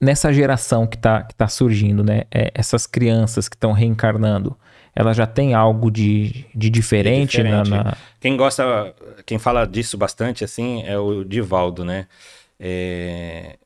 nessa geração que está que tá surgindo, né? É, essas crianças que estão reencarnando, ela já tem algo de, de diferente, de diferente. Na, na, Quem gosta, quem fala disso bastante, assim, é o Divaldo, né? É...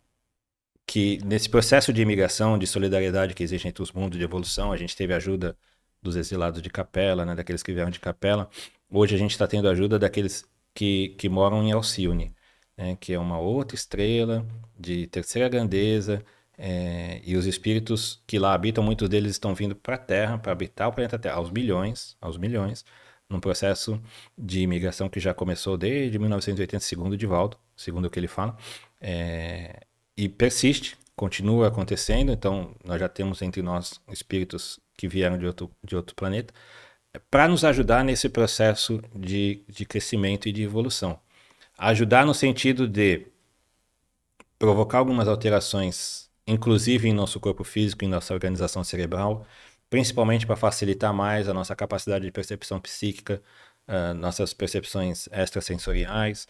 Que nesse processo de imigração, de solidariedade que existe entre os mundos de evolução, a gente teve ajuda dos exilados de Capela, né? Daqueles que vieram de Capela. Hoje a gente está tendo ajuda daqueles que, que moram em Alcione né, que é uma outra estrela de terceira grandeza, é, e os espíritos que lá habitam, muitos deles estão vindo para a Terra, para habitar o planeta Terra, aos milhões, aos milhões, num processo de imigração que já começou desde 1980, segundo Divaldo, segundo o que ele fala, é, e persiste, continua acontecendo, então nós já temos entre nós espíritos que vieram de outro, de outro planeta, para nos ajudar nesse processo de, de crescimento e de evolução. Ajudar no sentido de provocar algumas alterações, inclusive em nosso corpo físico, em nossa organização cerebral, principalmente para facilitar mais a nossa capacidade de percepção psíquica, uh, nossas percepções extrasensoriais,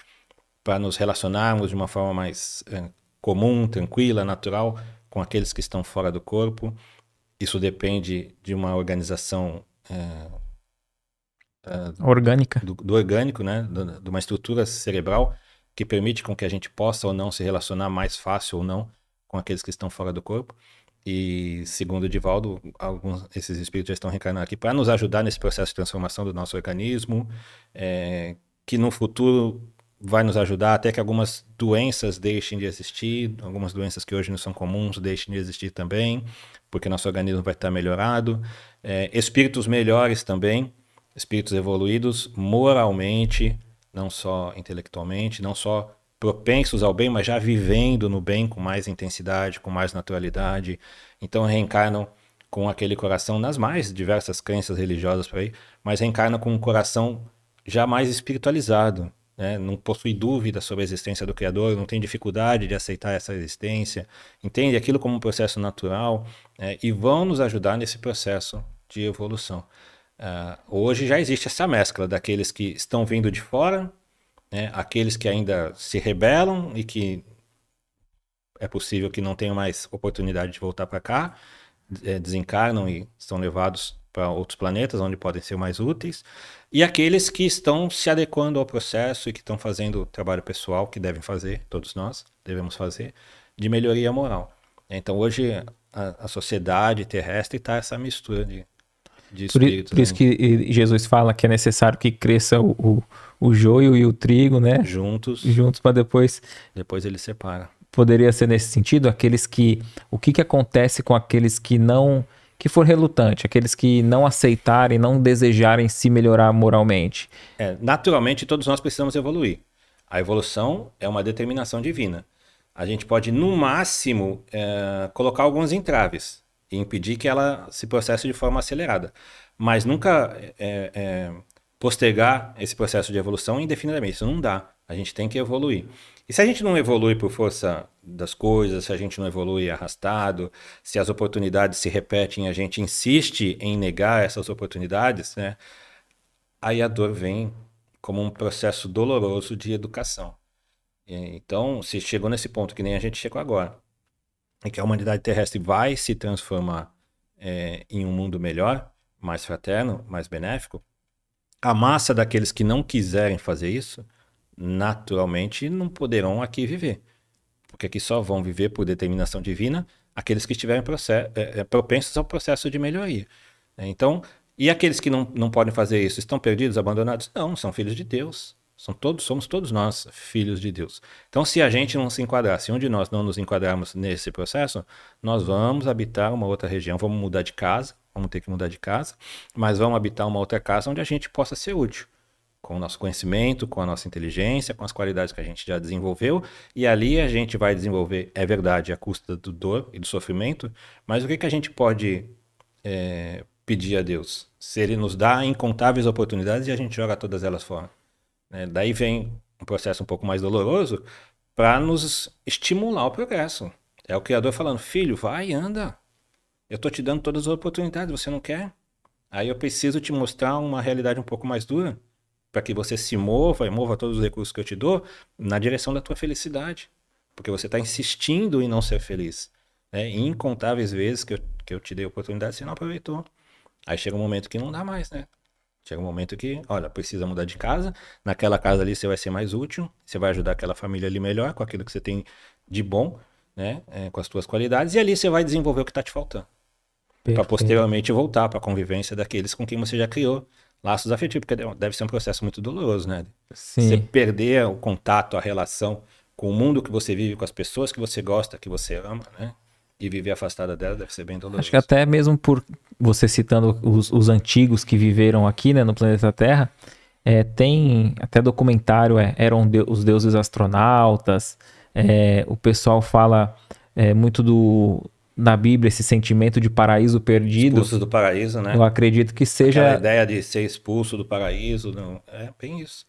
para nos relacionarmos de uma forma mais uh, comum, tranquila, natural com aqueles que estão fora do corpo. Isso depende de uma organização uh, uh, orgânica. Do, do, orgânico, né? Do, de uma estrutura cerebral que permite com que a gente possa ou não se relacionar mais fácil ou não com aqueles que estão fora do corpo. E segundo o Divaldo, alguns esses espíritos já estão reencarnando aqui para nos ajudar nesse processo de transformação do nosso organismo, é, que no futuro vai nos ajudar até que algumas doenças deixem de existir, algumas doenças que hoje não são comuns deixem de existir também, porque nosso organismo vai estar melhorado, é, espíritos melhores também, espíritos evoluídos moralmente, não só intelectualmente, não só propensos ao bem, mas já vivendo no bem com mais intensidade, com mais naturalidade. Então reencarnam com aquele coração nas mais diversas crenças religiosas por aí, mas reencarnam com um coração já mais espiritualizado, né? não possui dúvida sobre a existência do Criador, não tem dificuldade de aceitar essa existência, entende aquilo como um processo natural né? e vão nos ajudar nesse processo de evolução. Uh, hoje já existe essa mescla daqueles que estão vindo de fora, né, aqueles que ainda se rebelam e que é possível que não tenham mais oportunidade de voltar para cá, eh, desencarnam e são levados para outros planetas onde podem ser mais úteis, e aqueles que estão se adequando ao processo e que estão fazendo o trabalho pessoal que devem fazer, todos nós devemos fazer, de melhoria moral. Então hoje a, a sociedade terrestre está essa mistura de de espírito, por, por isso né? que Jesus fala que é necessário que cresça o, o, o joio e o trigo, né? Juntos. Juntos para depois. Depois ele separa. Poderia ser nesse sentido aqueles que o que, que acontece com aqueles que não que for relutante, aqueles que não aceitarem, não desejarem se melhorar moralmente. É, naturalmente todos nós precisamos evoluir. A evolução é uma determinação divina. A gente pode no máximo é, colocar alguns entraves e impedir que ela se processe de forma acelerada. Mas nunca é, é, postergar esse processo de evolução indefinidamente. Isso não dá. A gente tem que evoluir. E se a gente não evolui por força das coisas, se a gente não evolui arrastado, se as oportunidades se repetem, e a gente insiste em negar essas oportunidades, né? Aí a dor vem como um processo doloroso de educação. Então, se chegou nesse ponto que nem a gente chegou agora, é que a humanidade terrestre vai se transformar é, em um mundo melhor, mais fraterno, mais benéfico, a massa daqueles que não quiserem fazer isso, naturalmente não poderão aqui viver. Porque aqui só vão viver por determinação divina aqueles que estiverem é, é, propensos ao processo de melhoria. Então, e aqueles que não, não podem fazer isso, estão perdidos, abandonados? Não, são filhos de Deus. São todos, somos todos nós filhos de Deus. Então, se a gente não se enquadrar, se um de nós não nos enquadrarmos nesse processo, nós vamos habitar uma outra região, vamos mudar de casa, vamos ter que mudar de casa, mas vamos habitar uma outra casa onde a gente possa ser útil com o nosso conhecimento, com a nossa inteligência, com as qualidades que a gente já desenvolveu, e ali a gente vai desenvolver, é verdade, a custa do dor e do sofrimento, mas o que, que a gente pode é, pedir a Deus? Se Ele nos dá incontáveis oportunidades e a gente joga todas elas fora. Né? Daí vem um processo um pouco mais doloroso para nos estimular o progresso. É o Criador falando: filho, vai, anda. Eu estou te dando todas as oportunidades, você não quer? Aí eu preciso te mostrar uma realidade um pouco mais dura para que você se mova e mova todos os recursos que eu te dou na direção da tua felicidade. Porque você está insistindo em não ser feliz. Né? incontáveis vezes que eu, que eu te dei oportunidade, você não aproveitou. Aí chega um momento que não dá mais, né? Chega um momento que, olha, precisa mudar de casa. Naquela casa ali você vai ser mais útil, você vai ajudar aquela família ali melhor com aquilo que você tem de bom, né? É, com as suas qualidades. E ali você vai desenvolver o que está te faltando. Para posteriormente voltar para a convivência daqueles com quem você já criou laços afetivos, porque deve ser um processo muito doloroso, né? Sim. Você perder o contato, a relação com o mundo que você vive, com as pessoas que você gosta, que você ama, né? E viver afastada dela deve ser bem doloroso. Acho que até mesmo por você citando os, os antigos que viveram aqui, né, no planeta Terra, é, tem até documentário, é, eram de, os deuses astronautas, é, o pessoal fala é, muito do na Bíblia esse sentimento de paraíso perdido. Expulso do paraíso, né? Eu acredito que seja... a ideia de ser expulso do paraíso, não, é bem isso.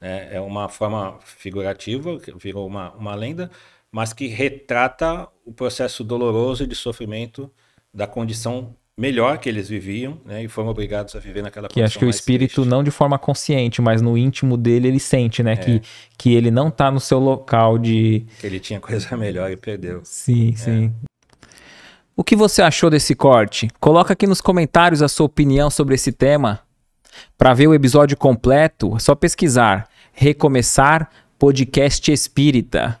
Né? É, uma forma figurativa, virou uma, uma lenda, mas que retrata o processo doloroso de sofrimento da condição melhor que eles viviam, né? E foram obrigados a viver naquela Que acho que o espírito triste. não de forma consciente, mas no íntimo dele ele sente, né? É. Que, que ele não está no seu local de que ele tinha coisa melhor e perdeu. Sim, é. sim. O que você achou desse corte? Coloca aqui nos comentários a sua opinião sobre esse tema. Para ver o episódio completo, é só pesquisar Recomeçar Podcast Espírita.